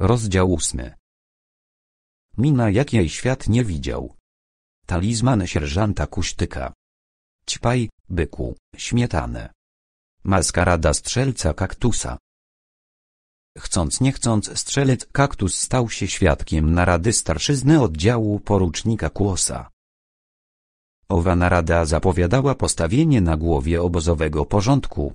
Rozdział ósmy. Mina jakiej świat nie widział. Talizman sierżanta Kuśtyka. Ćpaj, byku, śmietane. Maskarada strzelca kaktusa. Chcąc nie chcąc strzelec kaktus stał się świadkiem narady starszyzny oddziału porucznika Kłosa. Owa narada zapowiadała postawienie na głowie obozowego porządku.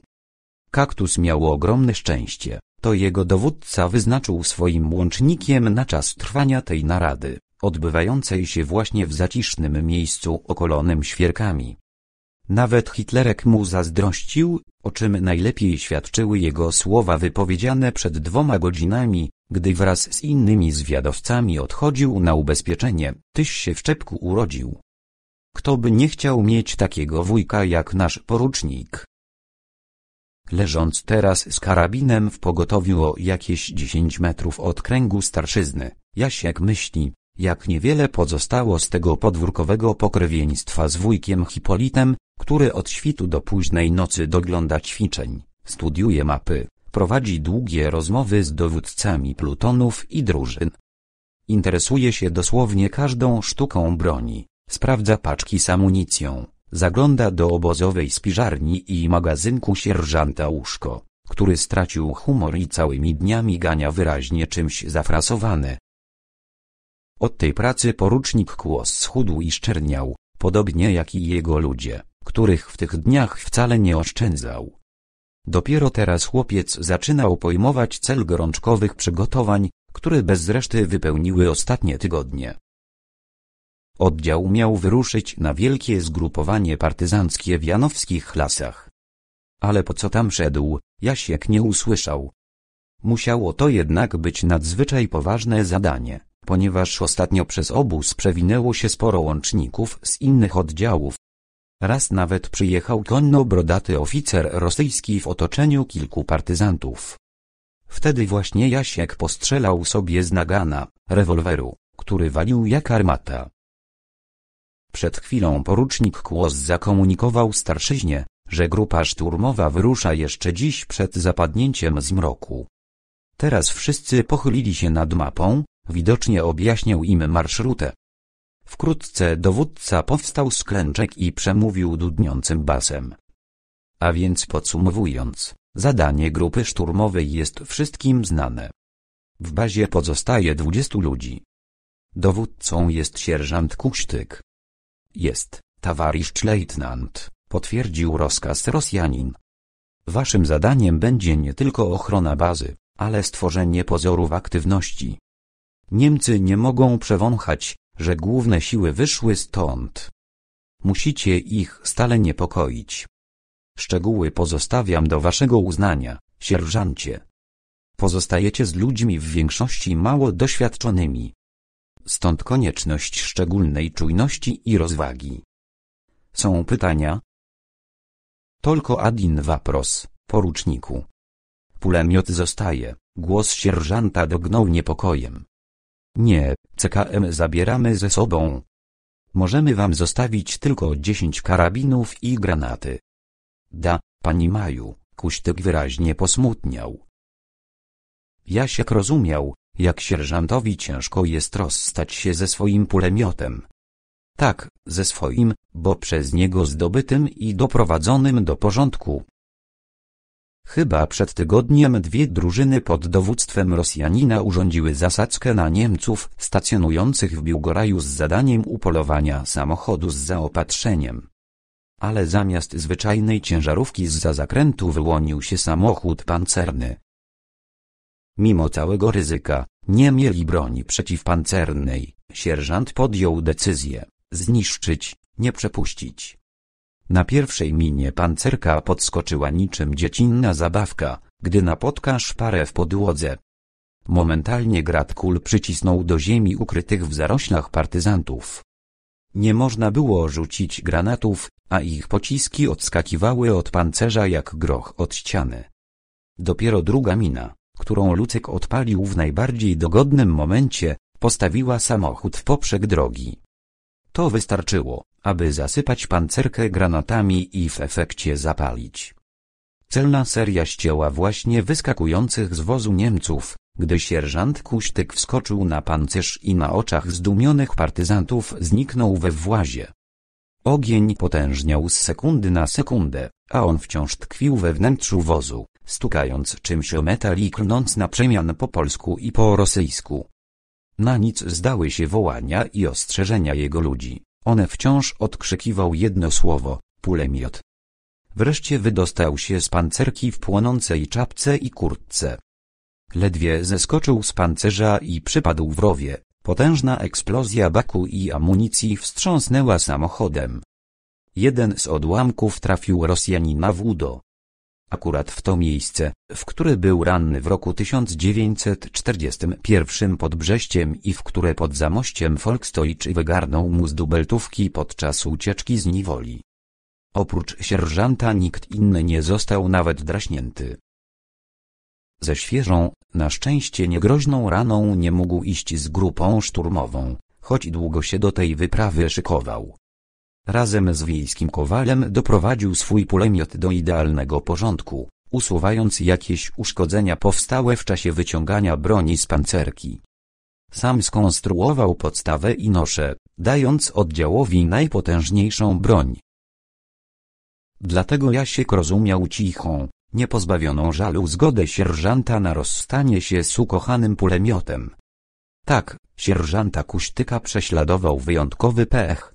Kaktus miał ogromne szczęście to jego dowódca wyznaczył swoim łącznikiem na czas trwania tej narady, odbywającej się właśnie w zacisznym miejscu okolonym świerkami. Nawet Hitlerek mu zazdrościł, o czym najlepiej świadczyły jego słowa wypowiedziane przed dwoma godzinami, gdy wraz z innymi zwiadowcami odchodził na ubezpieczenie, tyś się w czepku urodził. Kto by nie chciał mieć takiego wujka jak nasz porucznik? leżąc teraz z karabinem w pogotowiu o jakieś dziesięć metrów od kręgu starszyzny. Jasiek myśli, jak niewiele pozostało z tego podwórkowego pokrewieństwa z wujkiem Hipolitem, który od świtu do późnej nocy dogląda ćwiczeń, studiuje mapy, prowadzi długie rozmowy z dowódcami plutonów i drużyn. Interesuje się dosłownie każdą sztuką broni, sprawdza paczki z amunicją, Zagląda do obozowej spiżarni i magazynku sierżanta Łóżko, który stracił humor i całymi dniami gania wyraźnie czymś zafrasowane. Od tej pracy porucznik Kłos schudł i szczerniał, podobnie jak i jego ludzie, których w tych dniach wcale nie oszczędzał. Dopiero teraz chłopiec zaczynał pojmować cel gorączkowych przygotowań, które bez reszty wypełniły ostatnie tygodnie. Oddział miał wyruszyć na wielkie zgrupowanie partyzanckie w janowskich lasach. Ale po co tam szedł, Jasiek nie usłyszał. Musiało to jednak być nadzwyczaj poważne zadanie, ponieważ ostatnio przez obóz przewinęło się sporo łączników z innych oddziałów. Raz nawet przyjechał konno-brodaty oficer rosyjski w otoczeniu kilku partyzantów. Wtedy właśnie Jasiek postrzelał sobie z nagana, rewolweru, który walił jak armata. Przed chwilą porucznik Kłos zakomunikował starszyźnie, że grupa szturmowa wyrusza jeszcze dziś przed zapadnięciem zmroku. Teraz wszyscy pochylili się nad mapą, widocznie objaśniał im marszrutę. Wkrótce dowódca powstał z klęczek i przemówił dudniącym basem. A więc podsumowując, zadanie grupy szturmowej jest wszystkim znane. W bazie pozostaje 20 ludzi. Dowódcą jest sierżant Kuśtyk. Jest, towarzysz lejtnant, potwierdził rozkaz Rosjanin. Waszym zadaniem będzie nie tylko ochrona bazy, ale stworzenie pozorów aktywności. Niemcy nie mogą przewąchać, że główne siły wyszły stąd. Musicie ich stale niepokoić. Szczegóły pozostawiam do waszego uznania, sierżancie. Pozostajecie z ludźmi w większości mało doświadczonymi, Stąd konieczność szczególnej czujności i rozwagi. Są pytania? Tylko Adin wapros, poruczniku. Pulemiot zostaje, głos sierżanta dognął niepokojem. Nie, CKM zabieramy ze sobą. Możemy wam zostawić tylko dziesięć karabinów i granaty. Da, pani Maju, kuśtyk wyraźnie posmutniał. Jasiek rozumiał, jak sierżantowi ciężko jest rozstać się ze swoim pulemiotem. Tak, ze swoim, bo przez niego zdobytym i doprowadzonym do porządku. Chyba przed tygodniem dwie drużyny pod dowództwem Rosjanina urządziły zasadzkę na Niemców stacjonujących w Biłgoraju z zadaniem upolowania samochodu z zaopatrzeniem. Ale zamiast zwyczajnej ciężarówki z za zakrętu wyłonił się samochód pancerny. Mimo całego ryzyka, nie mieli broni przeciwpancernej, sierżant podjął decyzję, zniszczyć, nie przepuścić. Na pierwszej minie pancerka podskoczyła niczym dziecinna zabawka, gdy napotka szparę w podłodze. Momentalnie grat kul przycisnął do ziemi ukrytych w zaroślach partyzantów. Nie można było rzucić granatów, a ich pociski odskakiwały od pancerza jak groch od ściany. Dopiero druga mina, którą Lucek odpalił w najbardziej dogodnym momencie, postawiła samochód w poprzek drogi. To wystarczyło, aby zasypać pancerkę granatami i w efekcie zapalić. Celna seria ścięła właśnie wyskakujących z wozu Niemców, gdy sierżant Kuśtyk wskoczył na pancerz i na oczach zdumionych partyzantów zniknął we włazie. Ogień potężniał z sekundy na sekundę, a on wciąż tkwił we wnętrzu wozu stukając czymś o metal i klnąc na przemian po polsku i po rosyjsku. Na nic zdały się wołania i ostrzeżenia jego ludzi, one wciąż odkrzykiwał jedno słowo, pulemiot. Wreszcie wydostał się z pancerki w płonącej czapce i kurtce. Ledwie zeskoczył z pancerza i przypadł w rowie, potężna eksplozja baku i amunicji wstrząsnęła samochodem. Jeden z odłamków trafił Rosjanina w udo, akurat w to miejsce, w które był ranny w roku 1941 pod Brześciem i w które pod zamościem Folkstolcz wygarnął mu z dubeltówki podczas ucieczki z niewoli. Oprócz sierżanta nikt inny nie został nawet draśnięty. Ze świeżą, na szczęście niegroźną raną nie mógł iść z grupą szturmową, choć długo się do tej wyprawy szykował. Razem z wiejskim kowalem doprowadził swój pulemiot do idealnego porządku, usuwając jakieś uszkodzenia powstałe w czasie wyciągania broni z pancerki. Sam skonstruował podstawę i nosze, dając oddziałowi najpotężniejszą broń. Dlatego Jasiek rozumiał cichą, niepozbawioną żalu zgodę sierżanta na rozstanie się z ukochanym pulemiotem. Tak, sierżanta Kuśtyka prześladował wyjątkowy pech,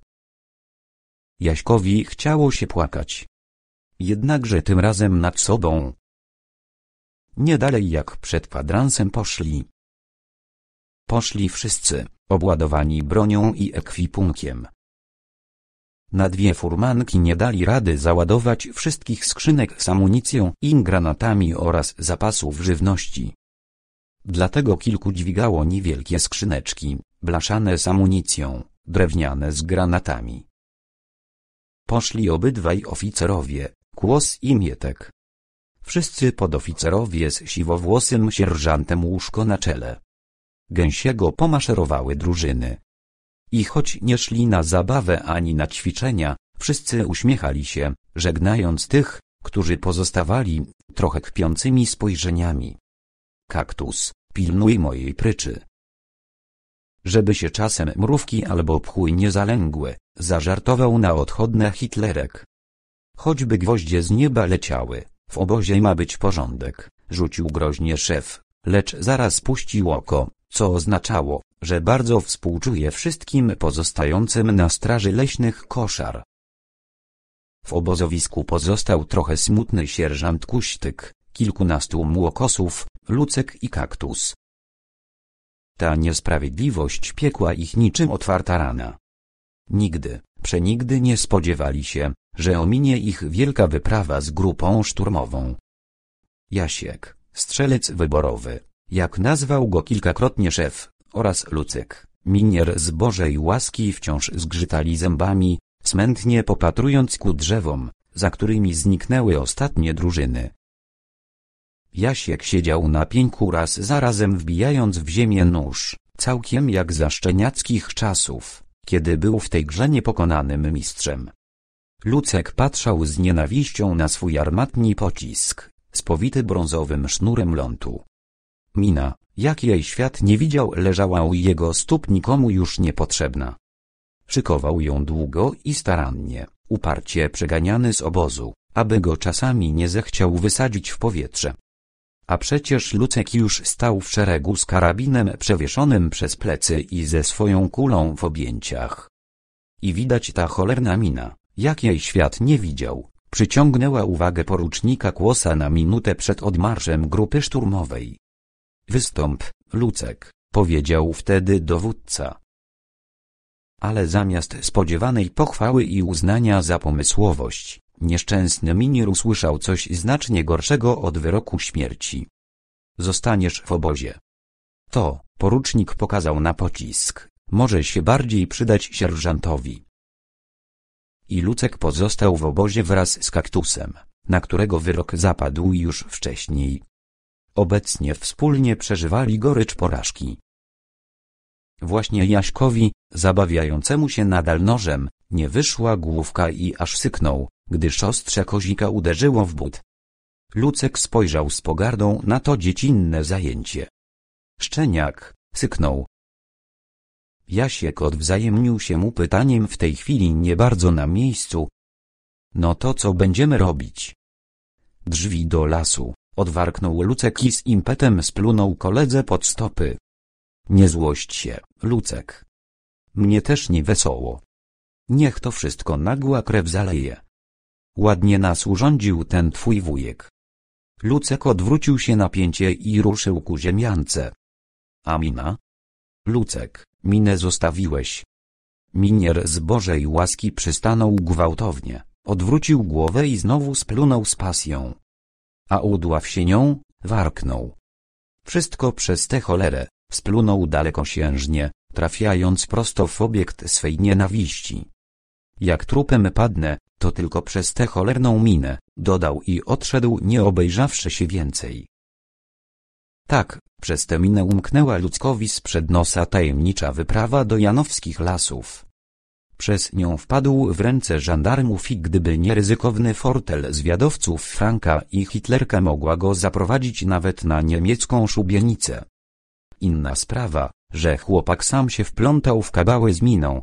Jaśkowi chciało się płakać. Jednakże tym razem nad sobą. Nie dalej jak przed kwadransem poszli. Poszli wszyscy, obładowani bronią i ekwipunkiem. Na dwie furmanki nie dali rady załadować wszystkich skrzynek z amunicją i granatami oraz zapasów żywności. Dlatego kilku dźwigało niewielkie skrzyneczki, blaszane z amunicją, drewniane z granatami Poszli obydwaj oficerowie, kłos i mietek. Wszyscy podoficerowie z siwowłosym sierżantem łóżko na czele. Gęsiego pomaszerowały drużyny. I choć nie szli na zabawę ani na ćwiczenia, wszyscy uśmiechali się, żegnając tych, którzy pozostawali, trochę kpiącymi spojrzeniami. Kaktus, pilnuj mojej pryczy żeby się czasem mrówki albo pchły nie zalęgły, zażartował na odchodne Hitlerek. Choćby gwoździe z nieba leciały, w obozie ma być porządek, rzucił groźnie szef, lecz zaraz puścił oko, co oznaczało, że bardzo współczuje wszystkim pozostającym na straży leśnych koszar. W obozowisku pozostał trochę smutny sierżant Kuśtyk, kilkunastu młokosów, lucek i kaktus, ta niesprawiedliwość piekła ich niczym otwarta rana. Nigdy, przenigdy nie spodziewali się, że ominie ich wielka wyprawa z grupą szturmową. Jasiek, strzelec wyborowy, jak nazwał go kilkakrotnie szef, oraz Lucyk, minier z Bożej łaski wciąż zgrzytali zębami, smętnie popatrując ku drzewom, za którymi zniknęły ostatnie drużyny. Jasiek siedział na pieńku raz zarazem wbijając w ziemię nóż, całkiem jak za szczeniackich czasów, kiedy był w tej grze niepokonanym mistrzem. Lucek patrzał z nienawiścią na swój armatni pocisk, spowity brązowym sznurem lątu. Mina, jak jej świat nie widział leżała u jego stóp nikomu już niepotrzebna. Szykował ją długo i starannie, uparcie przeganiany z obozu, aby go czasami nie zechciał wysadzić w powietrze. A przecież Lucek już stał w szeregu z karabinem przewieszonym przez plecy i ze swoją kulą w objęciach. I widać ta cholerna mina, jak jej świat nie widział, przyciągnęła uwagę porucznika Kłosa na minutę przed odmarszem grupy szturmowej. Wystąp, Lucek, powiedział wtedy dowódca. Ale zamiast spodziewanej pochwały i uznania za pomysłowość, Nieszczęsny minir usłyszał coś znacznie gorszego od wyroku śmierci. Zostaniesz w obozie. To, porucznik pokazał na pocisk, może się bardziej przydać sierżantowi. I Lucek pozostał w obozie wraz z kaktusem, na którego wyrok zapadł już wcześniej. Obecnie wspólnie przeżywali gorycz porażki. Właśnie Jaśkowi, zabawiającemu się nadal nożem, nie wyszła główka i aż syknął, gdy szostrze kozika uderzyło w but. Lucek spojrzał z pogardą na to dziecinne zajęcie. Szczeniak, syknął. Jasiek odwzajemnił się mu pytaniem w tej chwili nie bardzo na miejscu. No to co będziemy robić? Drzwi do lasu, odwarknął Lucek i z impetem splunął koledze pod stopy. Nie złość się, Lucek. Mnie też nie wesoło. Niech to wszystko nagła krew zaleje. Ładnie nas urządził ten twój wujek. Lucek odwrócił się na pięcie i ruszył ku ziemiance. A mina? Lucek, minę zostawiłeś. Minier z Bożej łaski przystanął gwałtownie, odwrócił głowę i znowu splunął z pasją. A udław się nią, warknął. Wszystko przez tę cholerę, splunął dalekosiężnie, trafiając prosto w obiekt swej nienawiści. Jak trupem padnę, to tylko przez tę cholerną minę, dodał i odszedł nie obejrzawszy się więcej. Tak, przez tę minę umknęła ludzkowi sprzed nosa tajemnicza wyprawa do janowskich lasów. Przez nią wpadł w ręce żandarmów i gdyby nie ryzykowny fortel zwiadowców Franka i Hitlerka mogła go zaprowadzić nawet na niemiecką szubienicę. Inna sprawa, że chłopak sam się wplątał w kabały z miną,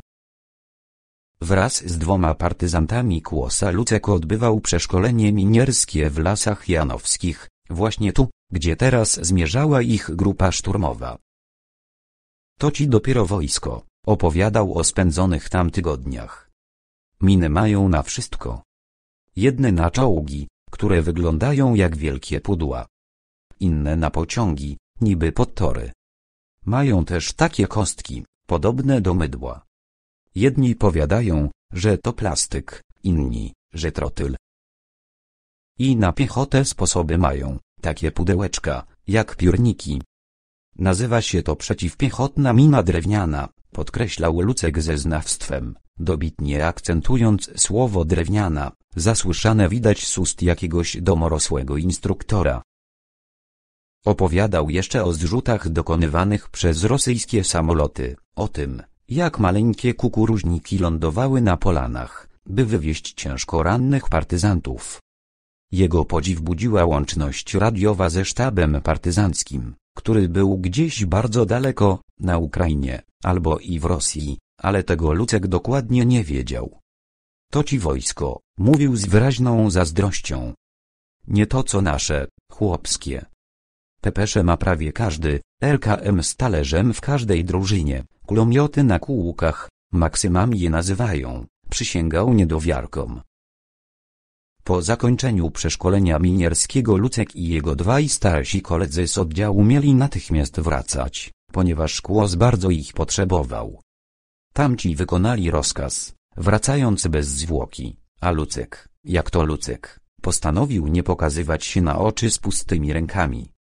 Wraz z dwoma partyzantami Kłosa Lucek odbywał przeszkolenie minierskie w Lasach Janowskich, właśnie tu, gdzie teraz zmierzała ich grupa szturmowa. To ci dopiero wojsko, opowiadał o spędzonych tam tygodniach. Miny mają na wszystko. Jedne na czołgi, które wyglądają jak wielkie pudła. Inne na pociągi, niby podtory. Mają też takie kostki, podobne do mydła. Jedni powiadają, że to plastyk, inni, że trotyl. I na piechotę sposoby mają, takie pudełeczka, jak piórniki. Nazywa się to przeciwpiechotna mina drewniana, podkreślał Lucek ze znawstwem, dobitnie akcentując słowo drewniana, zasłyszane widać z ust jakiegoś domorosłego instruktora. Opowiadał jeszcze o zrzutach dokonywanych przez rosyjskie samoloty, o tym, jak maleńkie kukuruźniki lądowały na polanach, by wywieźć ciężko rannych partyzantów. Jego podziw budziła łączność radiowa ze sztabem partyzanckim, który był gdzieś bardzo daleko, na Ukrainie, albo i w Rosji, ale tego Lucek dokładnie nie wiedział. To ci wojsko, mówił z wyraźną zazdrością. Nie to co nasze, chłopskie. Pepesze ma prawie każdy, LKM z talerzem w każdej drużynie, Kulomioty na kółkach, maksymami je nazywają, przysięgał niedowiarkom. Po zakończeniu przeszkolenia minierskiego Lucek i jego dwaj starsi koledzy z oddziału mieli natychmiast wracać, ponieważ Kłos bardzo ich potrzebował. Tamci wykonali rozkaz, wracając bez zwłoki, a Lucek, jak to Lucek, postanowił nie pokazywać się na oczy z pustymi rękami.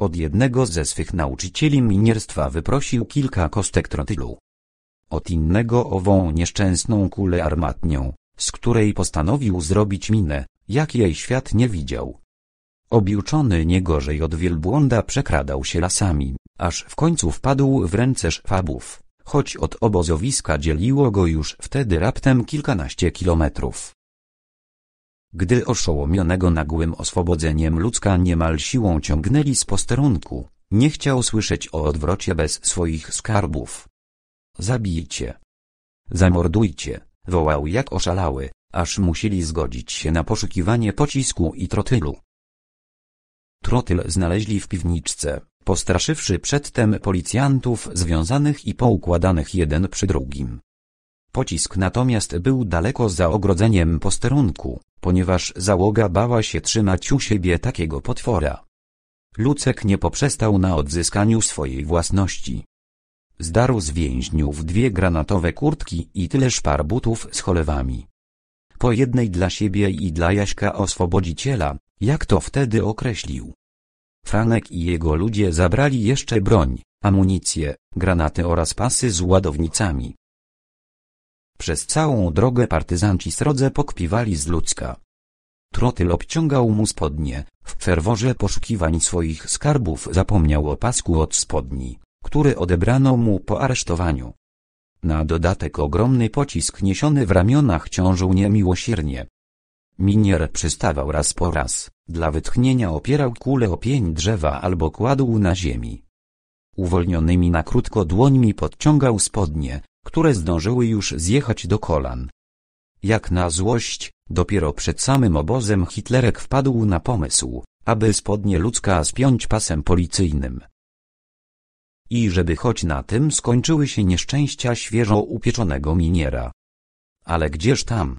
Od jednego ze swych nauczycieli minierstwa wyprosił kilka kostek trotylu. Od innego ową nieszczęsną kulę armatnią, z której postanowił zrobić minę, jak jej świat nie widział. Obiuczony nie gorzej od wielbłąda przekradał się lasami, aż w końcu wpadł w ręce szwabów, choć od obozowiska dzieliło go już wtedy raptem kilkanaście kilometrów gdy oszołomionego nagłym oswobodzeniem ludzka niemal siłą ciągnęli z posterunku, nie chciał słyszeć o odwrocie bez swoich skarbów. Zabijcie! Zamordujcie! wołał jak oszalały, aż musieli zgodzić się na poszukiwanie pocisku i trotylu. Trotyl znaleźli w piwniczce, postraszywszy przedtem policjantów związanych i poukładanych jeden przy drugim. Pocisk natomiast był daleko za ogrodzeniem posterunku, ponieważ załoga bała się trzymać u siebie takiego potwora. Lucek nie poprzestał na odzyskaniu swojej własności. Zdarł z więźniów dwie granatowe kurtki i tyle szpar butów z cholewami. Po jednej dla siebie i dla Jaśka Oswobodziciela, jak to wtedy określił. Franek i jego ludzie zabrali jeszcze broń, amunicję, granaty oraz pasy z ładownicami. Przez całą drogę partyzanci srodze pokpiwali z ludzka. Trotyl obciągał mu spodnie, w ferworze poszukiwań swoich skarbów zapomniał o pasku od spodni, który odebrano mu po aresztowaniu. Na dodatek ogromny pocisk niesiony w ramionach ciążył niemiłosiernie. Minier przystawał raz po raz, dla wytchnienia opierał kulę o pień drzewa albo kładł na ziemi. Uwolnionymi na krótko dłońmi podciągał spodnie, które zdążyły już zjechać do kolan. Jak na złość, dopiero przed samym obozem Hitlerek wpadł na pomysł, aby spodnie ludzka spiąć pasem policyjnym. I żeby choć na tym skończyły się nieszczęścia świeżo upieczonego miniera. Ale gdzież tam?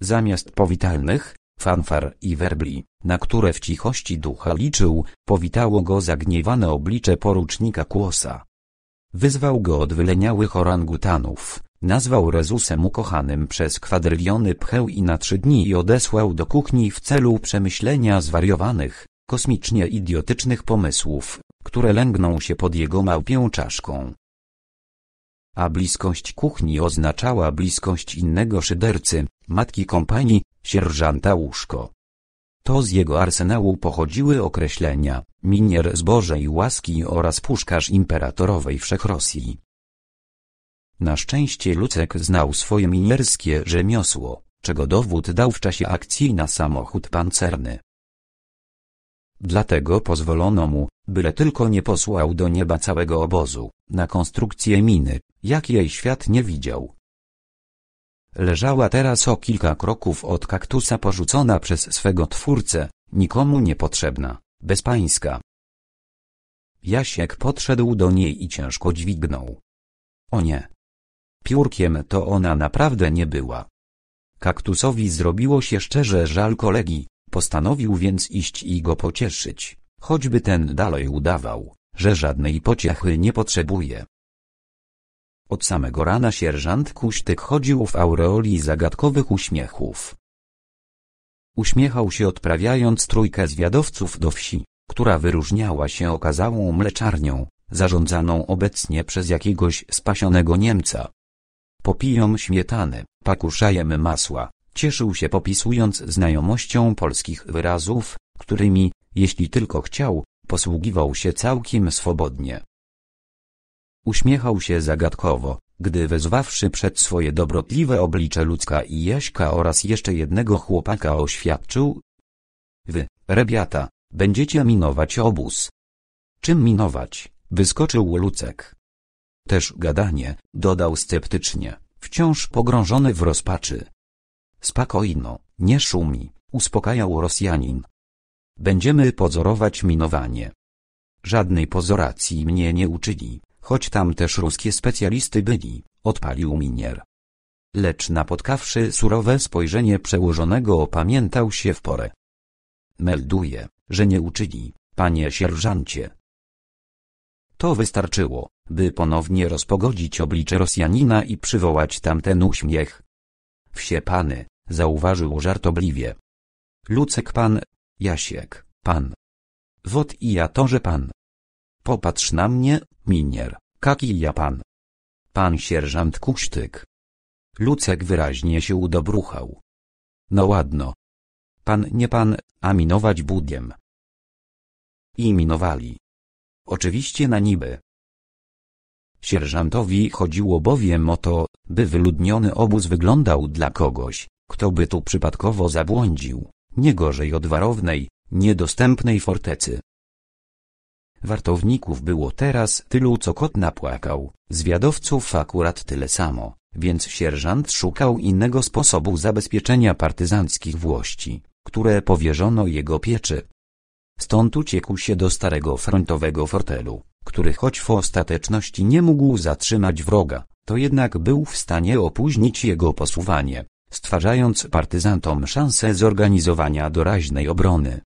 Zamiast powitalnych, fanfar i werbli, na które w cichości ducha liczył, powitało go zagniewane oblicze porucznika Kłosa. Wyzwał go od wyleniałych orangutanów, nazwał Rezusem ukochanym przez kwadryliony pcheł i na trzy dni i odesłał do kuchni w celu przemyślenia zwariowanych, kosmicznie idiotycznych pomysłów, które lęgną się pod jego małpią czaszką. A bliskość kuchni oznaczała bliskość innego szydercy, matki kompanii, sierżanta łóżko. To z jego arsenału pochodziły określenia minier z Bożej łaski oraz puszkarz imperatorowej Wszechrosji. Na szczęście Lucek znał swoje minierskie rzemiosło, czego dowód dał w czasie akcji na samochód pancerny. Dlatego pozwolono mu, byle tylko nie posłał do nieba całego obozu, na konstrukcję miny, jakiej świat nie widział. Leżała teraz o kilka kroków od kaktusa porzucona przez swego twórcę, nikomu niepotrzebna, bezpańska. Jasiek podszedł do niej i ciężko dźwignął. O nie. Piórkiem to ona naprawdę nie była. Kaktusowi zrobiło się szczerze żal kolegi, postanowił więc iść i go pocieszyć, choćby ten dalej udawał, że żadnej pociechy nie potrzebuje. Od samego rana sierżant Kuśtyk chodził w aureoli zagadkowych uśmiechów. Uśmiechał się odprawiając trójkę zwiadowców do wsi, która wyróżniała się okazałą mleczarnią, zarządzaną obecnie przez jakiegoś spasionego Niemca. Popiją śmietany, pakuszajem masła, cieszył się popisując znajomością polskich wyrazów, którymi, jeśli tylko chciał, posługiwał się całkiem swobodnie. Uśmiechał się zagadkowo, gdy wezwawszy przed swoje dobrotliwe oblicze ludzka i Jaśka oraz jeszcze jednego chłopaka oświadczył. Wy, rebiata, będziecie minować obóz. Czym minować? Wyskoczył Lucek. Też gadanie, dodał sceptycznie, wciąż pogrążony w rozpaczy. Spokojno, nie szumi, uspokajał Rosjanin. Będziemy pozorować minowanie. Żadnej pozoracji mnie nie uczyli, choć tam też ruskie specjalisty byli, odpalił minier. Lecz napotkawszy surowe spojrzenie przełożonego opamiętał się w porę. Melduje, że nie uczyli, panie sierżancie. To wystarczyło, by ponownie rozpogodzić oblicze Rosjanina i przywołać tamten uśmiech. Wsie pany, zauważył żartobliwie. Lucek pan, Jasiek, pan. Wot i ja to, że pan. Popatrz na mnie, minier, kaki ja pan. Pan sierżant Kuśtyk. Lucek wyraźnie się udobruchał. No ładno. Pan nie pan, a minować budiem. I minowali. Oczywiście na niby. Sierżantowi chodziło bowiem o to, by wyludniony obóz wyglądał dla kogoś, kto by tu przypadkowo zabłądził, nie gorzej od warownej, niedostępnej fortecy. Wartowników było teraz tylu co kot napłakał, zwiadowców akurat tyle samo, więc sierżant szukał innego sposobu zabezpieczenia partyzanckich włości, które powierzono jego pieczy. Stąd uciekł się do starego frontowego fortelu, który choć w ostateczności nie mógł zatrzymać wroga, to jednak był w stanie opóźnić jego posuwanie, stwarzając partyzantom szansę zorganizowania doraźnej obrony.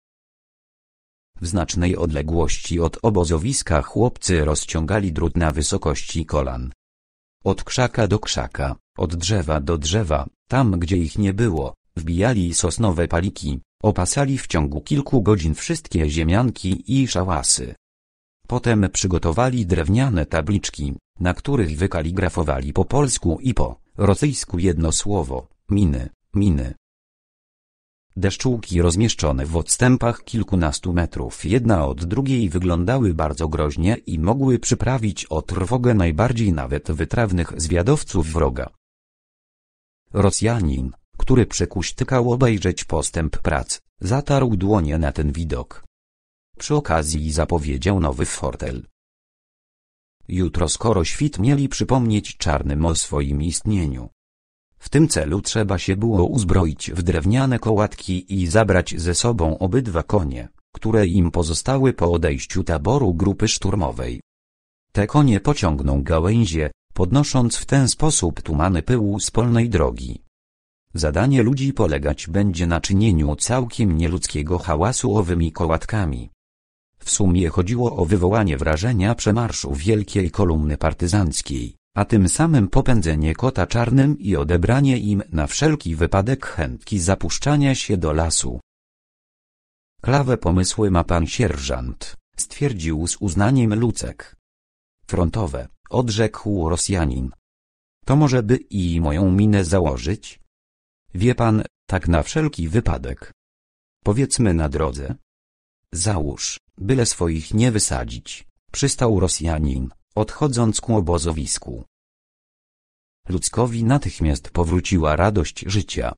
W znacznej odległości od obozowiska chłopcy rozciągali drut na wysokości kolan. Od krzaka do krzaka, od drzewa do drzewa, tam gdzie ich nie było, wbijali sosnowe paliki, opasali w ciągu kilku godzin wszystkie ziemianki i szałasy. Potem przygotowali drewniane tabliczki, na których wykaligrafowali po polsku i po rosyjsku jedno słowo, miny, miny. Deszczułki rozmieszczone w odstępach kilkunastu metrów jedna od drugiej wyglądały bardzo groźnie i mogły przyprawić o trwogę najbardziej nawet wytrawnych zwiadowców wroga. Rosjanin, który przekuśtykał obejrzeć postęp prac, zatarł dłonie na ten widok. Przy okazji zapowiedział nowy fortel. Jutro skoro świt mieli przypomnieć czarnym o swoim istnieniu. W tym celu trzeba się było uzbroić w drewniane kołatki i zabrać ze sobą obydwa konie, które im pozostały po odejściu taboru grupy szturmowej. Te konie pociągną gałęzie, podnosząc w ten sposób tumany pyłu z polnej drogi. Zadanie ludzi polegać będzie na czynieniu całkiem nieludzkiego hałasu owymi kołatkami. W sumie chodziło o wywołanie wrażenia przemarszu wielkiej kolumny partyzanckiej a tym samym popędzenie kota czarnym i odebranie im na wszelki wypadek chętki zapuszczania się do lasu. Klawe pomysły ma pan sierżant, stwierdził z uznaniem Lucek. Frontowe, odrzekł Rosjanin. To może by i moją minę założyć? Wie pan, tak na wszelki wypadek. Powiedzmy na drodze. Załóż, byle swoich nie wysadzić, przystał Rosjanin odchodząc ku obozowisku. Ludzkowi natychmiast powróciła radość życia.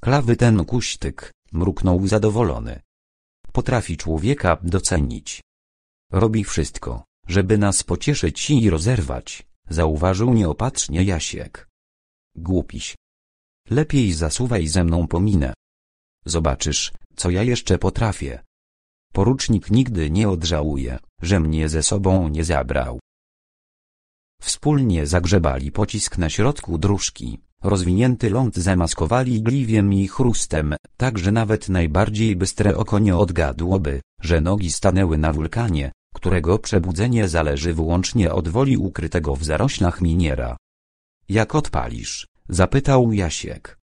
Klawy ten kuśtyk, mruknął zadowolony. Potrafi człowieka docenić. Robi wszystko, żeby nas pocieszyć i rozerwać, zauważył nieopatrznie Jasiek. Głupiś. Lepiej zasuwaj ze mną pominę. Zobaczysz, co ja jeszcze potrafię. Porucznik nigdy nie odżałuje, że mnie ze sobą nie zabrał. Wspólnie zagrzebali pocisk na środku dróżki, rozwinięty ląd zamaskowali gliwiem i chrustem, tak że nawet najbardziej bystre oko nie odgadłoby, że nogi stanęły na wulkanie, którego przebudzenie zależy wyłącznie od woli ukrytego w zaroślach miniera. Jak odpalisz? zapytał Jasiek.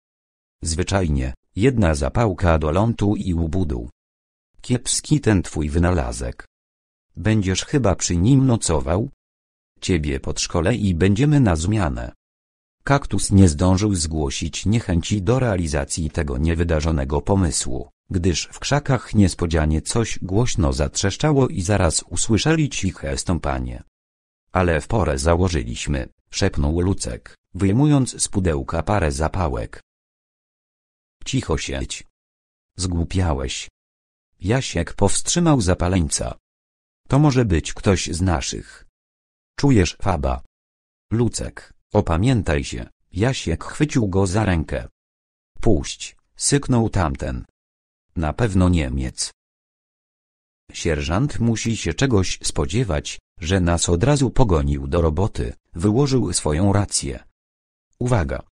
Zwyczajnie, jedna zapałka do lądu i ubudu. Kiepski ten twój wynalazek. Będziesz chyba przy nim nocował? Ciebie pod szkole i będziemy na zmianę. Kaktus nie zdążył zgłosić niechęci do realizacji tego niewydarzonego pomysłu, gdyż w krzakach niespodzianie coś głośno zatrzeszczało i zaraz usłyszeli ciche stąpanie. Ale w porę założyliśmy, szepnął Lucek, wyjmując z pudełka parę zapałek. Cicho sieć. Zgłupiałeś. Jasiek powstrzymał zapaleńca. To może być ktoś z naszych. Czujesz faba. Lucek, opamiętaj się, Jasiek chwycił go za rękę. Puść, syknął tamten. Na pewno Niemiec. Sierżant musi się czegoś spodziewać, że nas od razu pogonił do roboty, wyłożył swoją rację. Uwaga,